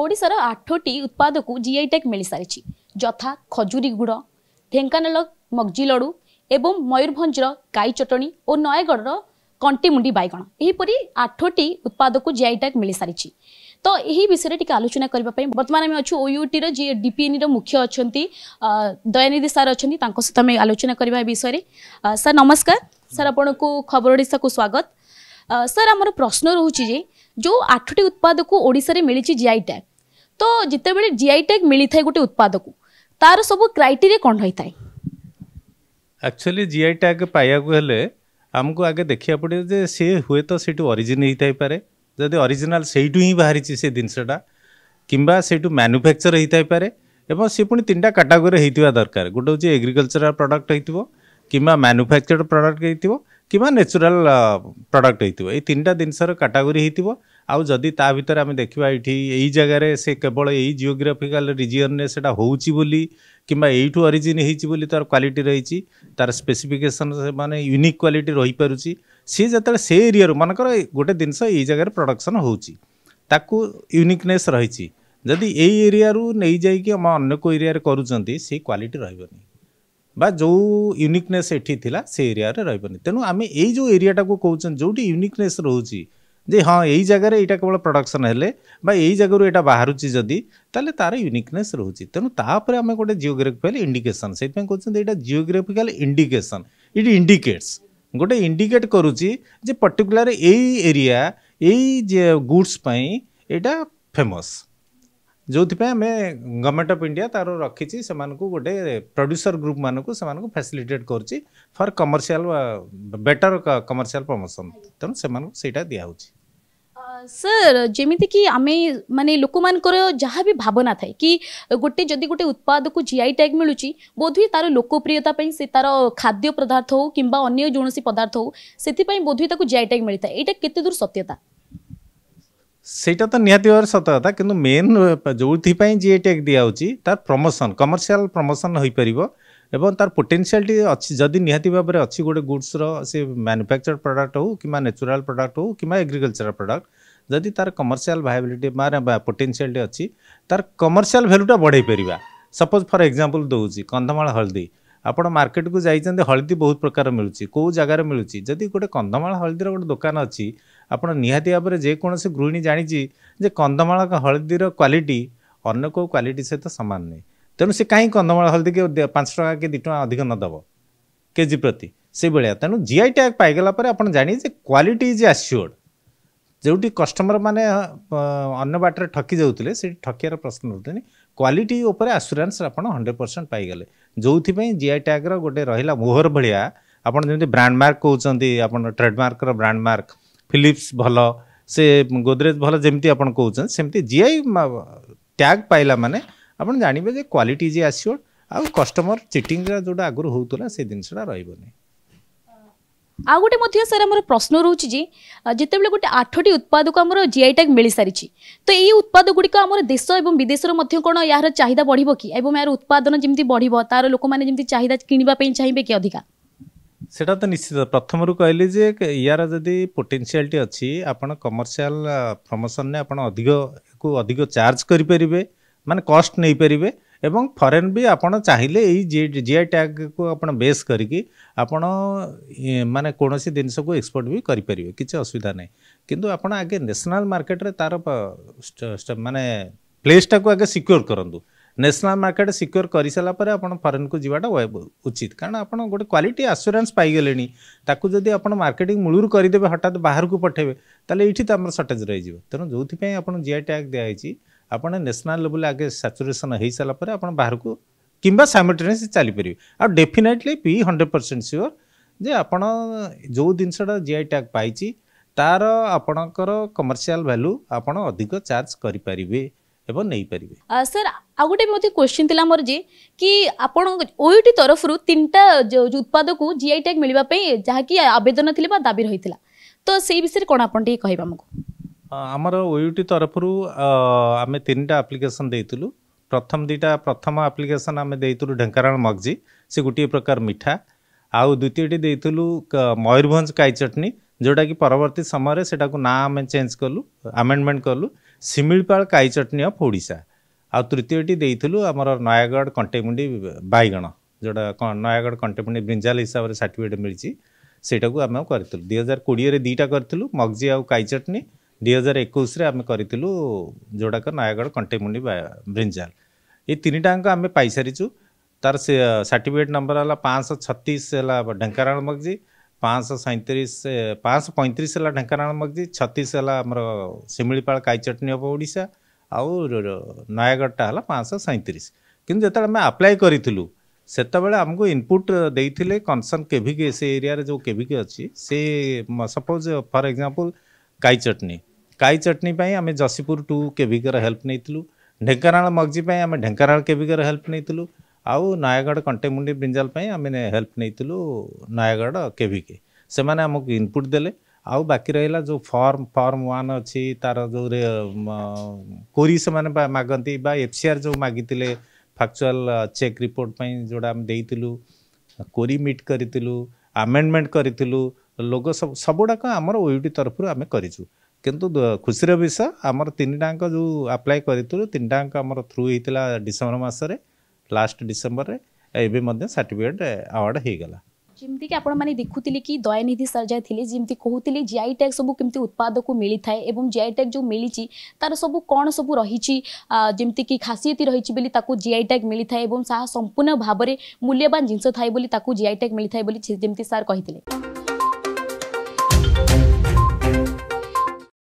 ओडार आठटी उत्पाद को जीआईटेक् मिल सारी जथा खजूरी गुड़ ढेकाना मग्जी लड़ू एवं मयूरभर गाई चटनी और नयगढ़ कंटीमुंडी बैगण यहीपरी आठटी उत्पाद को जीआईटेक् मिल सारी तो यही विषय टी आलोचना करने बर्तमान आम अच्छे ओयूटी जी डीपीएनि रुख्य अच्छा दयानिधि सर अच्छा सहित आम आलोचना करने विषय सर नमस्कार सर आप खबर ओडा को स्वागत सर आम प्रश्न रोचे जो आठटी उत्पाद को ओडा मिली जीआईटेक् ତ ଯେତେବେଳେ ଜିଆଇ ଟ୍ୟାଗ୍ ମିଳିଥାଏ ଗୋଟେ ଉତ୍ପାଦକୁ ତାର ସବୁ କ୍ରାଇଟେରିଆ କ'ଣ ରହିଥାଏ ଆକ୍ଚୁଆଲି ଜିଆଇ ଟ୍ୟାଗ୍ ପାଇବାକୁ ହେଲେ ଆମକୁ ଆଗେ ଦେଖିବାକୁ ପଡ଼ିବ ଯେ ସେ ହୁଏତ ସେଇଠୁ ଅରିଜିନ୍ ହେଇଥାଇପାରେ ଯଦି ଅରିଜିନାଲ୍ ସେଇଠୁ ହିଁ ବାହାରିଛି ସେ ଜିନିଷଟା କିମ୍ବା ସେଇଠୁ ମ୍ୟାନୁଫ୍ୟାକ୍ଚର୍ ହେଇଥାଇପାରେ ଏବଂ ସେ ପୁଣି ତିନିଟା କାଟାଗୋରୀ ହେଇଥିବା ଦରକାର ଗୋଟେ ହେଉଛି ଏଗ୍ରିକଲଚରାଲ୍ ପ୍ରଡ଼କ୍ଟ ହେଇଥିବ କିମ୍ବା ମ୍ୟାନୁଫ୍ୟାକ୍ଚର୍ଡ଼ ପ୍ରଡ଼କ୍ଟ ହେଇଥିବ କିମ୍ବା ନ୍ୟାଚୁରାଲ୍ ପ୍ରଡ଼କ୍ଟ ହେଇଥିବ ଏଇ ତିନିଟା ଜିନିଷର କାଟାଗୋରୀ ହେଇଥିବ आउ ता भर आम देखा ये जगार से केवल यही जिओग्राफिकाल रिजिन से किंवा यू अरिजिन हो तार क्वाट रही तार स्पेसीफिकेसन से मैंने यूनिक क्वाट रही पार्टी सी जो से एरिया मनकर गोटे जिन ये प्रडक्शन हो यूनिकने रही जदि यही एरिया नहीं जाइए अनेक एरिया करूँ से क्वाट रही जो यूनिकने से एरिया रही तेणु आम ये एरिया कौन जो यूनिकने रोची जे हाँ यही जगह ये केवल प्रडक्शन है यही एटा बाहर जदि तेल तार युनिकने रोचे तेनालीपर आम गोटे जिओग्राफिकाल इंडिकेसन से कहते हैं जिओग्राफिकाल इंडिकेसन इट इंडिकेट्स गोटे इंडिकेट करुच्ची पर्टिकुलार यही एरिया ये गुड्स यहाँ फेमस जो आम गवर्नमेंट अफ इंडिया तार रखी से गोटे प्रड्यूसर ग्रुप मानक को फैसिलिटेट कर for commerce better commercial promotion Tenali Rama से दिहे ସାର୍ ଯେମିତିକି ଆମେ ମାନେ ଲୋକମାନଙ୍କର ଯାହା ବି ଭାବନା ଥାଏ କି ଗୋଟେ ଯଦି ଗୋଟେ ଉତ୍ପାଦକୁ ଜିଆଇ ଟ୍ୟାଗ୍ ମିଳୁଛି ବୋଧହୁଏ ତା'ର ଲୋକପ୍ରିୟତା ପାଇଁ ସେ ତା'ର ଖାଦ୍ୟ ପଦାର୍ଥ ହଉ କିମ୍ବା ଅନ୍ୟ କୌଣସି ପଦାର୍ଥ ହଉ ସେଥିପାଇଁ ବୋଧହୁଏ ତାକୁ ଜିଆଇ ଟ୍ୟାଗ୍ ମିଳିଥାଏ ଏଇଟା କେତେ ଦୂର ସତ୍ୟତା ସେଇଟା ତ ନିହାତି ଭାବରେ ସତ କଥା କିନ୍ତୁ ମେନ୍ ଯେଉଁଥିପାଇଁ ଜିଆଇ ଟ୍ୟାଗ୍ ଦିଆହେଉଛି ତାର ପ୍ରମୋସନ୍ କମର୍ସିଆଲ୍ ପ୍ରମୋସନ୍ ହୋଇପାରିବ ଏବଂ ତାର ପୋଟେନ୍ସିଆଲଟି ଅଛି ଯଦି ନିହାତି ଭାବରେ ଅଛି ଗୋଟେ ଗୁଡ୍ସର ସେ ମାନୁଫ୍ୟାକ୍ଚର୍ ପ୍ରଡ଼କ୍ଟ ହଉ କିମ୍ବା ନ୍ୟାଚୁରାଲ୍ ପ୍ରଡ଼କ୍ଟ ହଉ କିମ୍ବା ଏଗ୍ରିକଲଚରାଲ୍ ପ୍ରଡ଼କ୍ଟ ଯଦି ତାର କମର୍ସିଆଲ ଭାଇବିଲିଟି ମାନେ ପୋଟେନ୍ସିଆଲଟି ଅଛି ତାର କମର୍ସିଆଲ ଭ୍ୟାଲୁଟା ବଢ଼େଇ ପାରିବା ସପୋଜ୍ ଫର୍ ଏକ୍ଜାମ୍ପଲ୍ ଦେଉଛି କନ୍ଧମାଳ ହଳଦୀ ଆପଣ ମାର୍କେଟକୁ ଯାଇଛନ୍ତି ହଳଦୀ ବହୁତ ପ୍ରକାର ମିଳୁଛି କେଉଁ ଜାଗାରେ ମିଳୁଛି ଯଦି ଗୋଟେ କନ୍ଧମାଳ ହଳଦୀର ଗୋଟେ ଦୋକାନ ଅଛି ଆପଣ ନିହାତି ଭାବରେ ଯେକୌଣସି ଗୃହିଣୀ ଜାଣିଛି ଯେ କନ୍ଧମାଳ ହଳଦୀର କ୍ୱାଲିଟି ଅନ୍ୟ କେଉଁ କ୍ୱାଲିଟି ସହିତ ସମାନ ନାହିଁ ତେଣୁ ସେ କାହିଁ କନ୍ଧମାଳ ହଳଦୀକୁ ପାଞ୍ଚ ଟଙ୍କା କି ଦୁଇ ଟଙ୍କା ଅଧିକ ନଦେବ କେଜି ପ୍ରତି ସେଇଭଳିଆ ତେଣୁ ଜିଆଇ ଟ୍ୟାଗ୍ ପାଇଗଲା ପରେ ଆପଣ ଜାଣିବେ ଯେ କ୍ୱାଲିଟି ଇଜ୍ ଆସ୍ୟୋର୍ଡ଼ ଯେଉଁଠି କଷ୍ଟମର ମାନେ ଅନ୍ୟ ବାଟରେ ଠକି ଯାଉଥିଲେ ସେଠି ଠକିବାର ପ୍ରଶ୍ନ ରହୁଛନ୍ତି କ୍ୱାଲିଟି ଉପରେ ଆସୁରାନ୍ସ ଆପଣ ହଣ୍ଡ୍ରେଡ଼ ପରସେଣ୍ଟ ପାଇଗଲେ ଯେଉଁଥିପାଇଁ ଜିଆଇ ଟ୍ୟାଗ୍ର ଗୋଟେ ରହିଲା ମୋହର ଭଳିଆ ଆପଣ ଯେମିତି ବ୍ରାଣ୍ଡ ମାର୍କ କହୁଛନ୍ତି ଆପଣ ଟ୍ରେଡ଼ମାର୍କର ବ୍ରାଣ୍ଡ ମାର୍କ ଫିଲିପ୍ସ ଭଲ ସେ ଗୋଦରେଜ ଭଲ ଯେମିତି ଆପଣ କହୁଛନ୍ତି ସେମିତି ଜିଆଇ ଟ୍ୟାଗ୍ ପାଇଲା ମାନେ ଆପଣ ଜାଣିବେ ଯେ କ୍ୱାଲିଟି ଯିଏ ଆସିବ ଆଉ କଷ୍ଟମର ଚିଟିଂର ଯେଉଁଟା ଆଗରୁ ହେଉଥିଲା ସେ ଜିନିଷଟା ରହିବନି ଆଉ ଗୋଟେ ମଧ୍ୟ ସାର୍ ଆମର ପ୍ରଶ୍ନ ରହୁଛି ଯେ ଯେତେବେଳେ ଗୋଟେ ଆଠଟି ଉତ୍ପାଦକୁ ଆମର ଜିଆଇ ଟ୍ୟାଗ୍ ମିଳିସାରିଛି ତ ଏଇ ଉତ୍ପାଦ ଗୁଡ଼ିକ ଆମର ଦେଶ ଏବଂ ବିଦେଶରେ ମଧ୍ୟ କ'ଣ ଏହାର ଚାହିଦା ବଢ଼ିବ କି ଏବଂ ଏହାର ଉତ୍ପାଦନ ଯେମିତି ବଢ଼ିବ ତା'ର ଲୋକମାନେ ଯେମିତି ଚାହିଦା କିଣିବା ପାଇଁ ଚାହିଁବେ କି ଅଧିକା ସେଇଟା ତ ନିଶ୍ଚିତ ପ୍ରଥମରୁ କହିଲି ଯେ ଏହାର ଯଦି ପୋଟେନ୍ସିଆଲ୍ଟି ଅଛି ଆପଣ କମର୍ସିଆଲ୍ ପ୍ରମୋସନ୍ରେ ଆପଣ ଅଧିକକୁ ଅଧିକ ଚାର୍ଜ କରିପାରିବେ ମାନେ କଷ୍ଟ ନେଇପାରିବେ ଏବଂ ଫରେନ୍ ବି ଆପଣ ଚାହିଁଲେ ଏଇ ଜି ଆଇ ଟ୍ୟାଗ୍କୁ ଆପଣ ବେସ୍ କରିକି ଆପଣ ମାନେ କୌଣସି ଜିନିଷକୁ ଏକ୍ସପୋର୍ଟ ବି କରିପାରିବେ କିଛି ଅସୁବିଧା ନାହିଁ କିନ୍ତୁ ଆପଣ ଆଗେ ନ୍ୟାସନାଲ୍ ମାର୍କେଟରେ ତା'ର ମାନେ ପ୍ଲେସ୍ଟାକୁ ଆଗେ ସିକ୍ୟୋର କରନ୍ତୁ ନ୍ୟାସନାଲ୍ ମାର୍କେଟ୍ ସିକ୍ୟୋର କରିସାରିଲା ପରେ ଆପଣ ଫରେନ୍କୁ ଯିବାଟା ଉଚିତ କାରଣ ଆପଣ ଗୋଟେ କ୍ୱାଲିଟି ଆସୁରାନ୍ସ ପାଇଗଲେଣି ତାକୁ ଯଦି ଆପଣ ମାର୍କେଟିଂ ମୂଳରୁ କରିଦେବେ ହଠାତ୍ ବାହାରକୁ ପଠାଇବେ ତାହେଲେ ଏଇଠି ତ ଆମର ସର୍ଟେଜ୍ ରହିଯିବ ତେଣୁ ଯେଉଁଥିପାଇଁ ଆପଣ ଜିଆଇ ଟ୍ୟାଗ୍ ଦିଆହେଇଛି ଆପଣ ନ୍ୟାସନାଲ୍ ଲେବୁଲ୍ ଆଗେ ସାଚୁରେସନ୍ ହେଇସାରିଲା ପରେ ଆପଣ ବାହାରକୁ କିମ୍ବା ସାଇମଲ୍ଟେନିୟସ୍ ଚାଲିପାରିବେ ଆଉ ଡେଫିନେଟ୍ଲି ବି ହଣ୍ଡ୍ରେଡ଼୍ ପରସେଣ୍ଟ ସିଓର ଯେ ଆପଣ ଯେଉଁ ଜିନିଷଟା ଜି ଆଇ ଟ୍ୟାଗ୍ ପାଇଛି ତା'ର ଆପଣଙ୍କର କମର୍ସିଆଲ୍ ଭାଲ୍ୟୁ ଆପଣ ଅଧିକ ଚାର୍ଜ କରିପାରିବେ ଏବଂ ନେଇପାରିବେ ସାର୍ ଆଉ ଗୋଟେ ମଧ୍ୟ କ୍ୱେଶ୍ଚିନ୍ ଥିଲା ମୋର ଯେ କି ଆପଣ ଓଇଟି ତରଫରୁ ତିନିଟା ଉତ୍ପାଦକୁ ଜି ଆଇ ଟ୍ୟାଗ୍ ମିଳିବା ପାଇଁ ଯାହାକି ଆବେଦନ ଥିଲେ ବା ଦାବି ରହିଥିଲା ତ ସେଇ ବିଷୟରେ କ'ଣ ଆପଣ ଟିକେ କହିବେ ଆମକୁ ଆମର ଓୟୁଟି ତରଫରୁ ଆମେ ତିନିଟା ଆପ୍ଲିକେସନ୍ ଦେଇଥିଲୁ ପ୍ରଥମ ଦୁଇଟା ପ୍ରଥମ ଆପ୍ଲିକେସନ୍ ଆମେ ଦେଇଥିଲୁ ଢେଙ୍କାନାଳ ମଗ୍ଜି ସେ ଗୋଟିଏ ପ୍ରକାର ମିଠା ଆଉ ଦ୍ୱିତୀୟଟି ଦେଇଥିଲୁ ମୟୂରଭଞ୍ଜ କାଇ ଚଟନୀ ଯେଉଁଟାକି ପରବର୍ତ୍ତୀ ସମୟରେ ସେଟାକୁ ନାଁ ଆମେ ଚେଞ୍ଜ କଲୁ ଆମେଣ୍ଡମେଣ୍ଟ କଲୁ ଶିମିଳିପାଳ କାଇ ଚଟନୀ ଅଫ୍ ଓଡ଼ିଶା ଆଉ ତୃତୀୟଟି ଦେଇଥିଲୁ ଆମର ନୟାଗଡ଼ କଣ୍ଟେମୁଣ୍ଡି ବାଇଗଣ ଯେଉଁଟା ନୟାଗଡ଼ କଣ୍ଟେମୁଣ୍ଡି ବ୍ରିଞ୍ଜାଲ ହିସାବରେ ସାର୍ଟିଫିକେଟ୍ ମିଳିଛି ସେଇଟାକୁ ଆମେ କରିଥିଲୁ ଦୁଇ ହଜାର କୋଡ଼ିଏରେ ଦୁଇଟା କରିଥିଲୁ ମଗ୍ଜି ଆଉ କାଇ ଚଟନୀ ଦୁଇ ହଜାର ଏକୋଇଶରେ ଆମେ କରିଥିଲୁ ଯେଉଁଟାକ ନୟାଗଡ଼ କଣ୍ଟେମୁଣ୍ଡି ବ୍ରିଞ୍ଜାଲ ଏଇ ତିନିଟାଙ୍କ ଆମେ ପାଇସାରିଛୁ ତାର ସେ ସାର୍ଟିଫିକେଟ୍ ନମ୍ବର ହେଲା ପାଞ୍ଚଶହ ଛତିଶ ହେଲା ଢେଙ୍କାନାଳ ମଗଜି ପାଞ୍ଚଶହ ସଇଁତିରିଶ ପାଞ୍ଚଶହ ପଇଁତିରିଶ ହେଲା ଢେଙ୍କାନାଳ ମଗଜି ଛତିଶ ହେଲା ଆମର ଶିମିଳିପାଳ କାଇ ଚଟଣୀ ହେବ ଓଡ଼ିଶା ଆଉ ନୟାଗଡ଼ଟା ହେଲା ପାଞ୍ଚଶହ ସଇଁତିରିଶ କିନ୍ତୁ ଯେତେବେଳେ ଆମେ ଆପ୍ଲାଏ କରିଥିଲୁ ସେତେବେଳେ ଆମକୁ ଇନପୁଟ୍ ଦେଇଥିଲେ କନସର୍ନ କେଭିକି ସେ ଏରିଆରେ ଯେଉଁ କେଭିକି ଅଛି ସେ ସପୋଜ୍ ଫର୍ ଏକ୍ଜାମ୍ପଲ୍ କାଇ ଚଟଣୀ କାଇ ଚଟଣୀ ପାଇଁ ଆମେ ଯଶୀପୁର ଟୁ କେଭିକର ହେଲ୍ପ ନେଇଥିଲୁ ଢେଙ୍କାନାଳ ମଗ୍ଜି ପାଇଁ ଆମେ ଢେଙ୍କାନାଳ କେଭିକର ହେଲ୍ପ ନେଇଥିଲୁ ଆଉ ନୟାଗଡ଼ କଣ୍ଟେମୁଣ୍ଡି ବ୍ରିଞ୍ଜାଲ ପାଇଁ ଆମେ ହେଲ୍ପ ନେଇଥିଲୁ ନୟାଗଡ଼ କେଭିକେ ସେମାନେ ଆମକୁ ଇନପୁଟ୍ ଦେଲେ ଆଉ ବାକି ରହିଲା ଯେଉଁ ଫର୍ମ ଫର୍ମ ୱାନ୍ ଅଛି ତାର ଯେଉଁ କୋରି ସେମାନେ ମାଗନ୍ତି ବା ଏଫ୍ ସି ଆର୍ ଯେଉଁ ମାଗିଥିଲେ ଫ୍ୟାକ୍ଚୁଆଲ୍ ଚେକ୍ ରିପୋର୍ଟ ପାଇଁ ଯେଉଁଟା ଆମେ ଦେଇଥିଲୁ କୋରି ମିଟ୍ କରିଥିଲୁ ଆମେଣ୍ଡମେଣ୍ଟ କରିଥିଲୁ ଲୋକ ସବୁ ସବୁଗୁଡ଼ାକ ଆମର ଓୟୁଟି ତରଫରୁ ଆମେ କରିଛୁ କିନ୍ତୁ ଖୁସିର ବିଷୟ ଆମର ତିନିଟାଙ୍କ ଯେଉଁ ଆପ୍ଲାଏ କରିଥିଲୁ ତିନିଟାଙ୍କ ଆମର ଥ୍ରୁ ହେଇଥିଲା ଡିସେମ୍ବର ମାସରେ ଲାଷ୍ଟ ଡିସେମ୍ବରରେ ଏବେ ମଧ୍ୟ ସାର୍ଟିଫିକେଟ୍ ଆୱାର୍ଡ଼ ହେଇଗଲା ଯେମିତିକି ଆପଣମାନେ ଦେଖୁଥିଲେ କି ଦୟାନିଧି ସାର୍ ଯାହା ଥିଲେ ଯେମିତି କହୁଥିଲେ ଜିଆଇ ଟ୍ୟାଗ୍ ସବୁ କେମିତି ଉତ୍ପାଦକୁ ମିଳିଥାଏ ଏବଂ ଜିଆଇ ଟ୍ୟାଗ୍ ଯେଉଁ ମିଳିଛି ତାର ସବୁ କ'ଣ ସବୁ ରହିଛି ଯେମିତିକି ଖାସିୟତି ରହିଛି ବୋଲି ତାକୁ ଜିଆଇ ଟ୍ୟାଗ୍ ମିଳିଥାଏ ଏବଂ ତାହା ସମ୍ପୂର୍ଣ୍ଣ ଭାବରେ ମୂଲ୍ୟବାନ ଜିନିଷ ଥାଏ ବୋଲି ତାକୁ ଜିଆଇ ଟ୍ୟାଗ୍ ମିଳିଥାଏ ବୋଲି ଯେମିତି ସାର୍ କହିଥିଲେ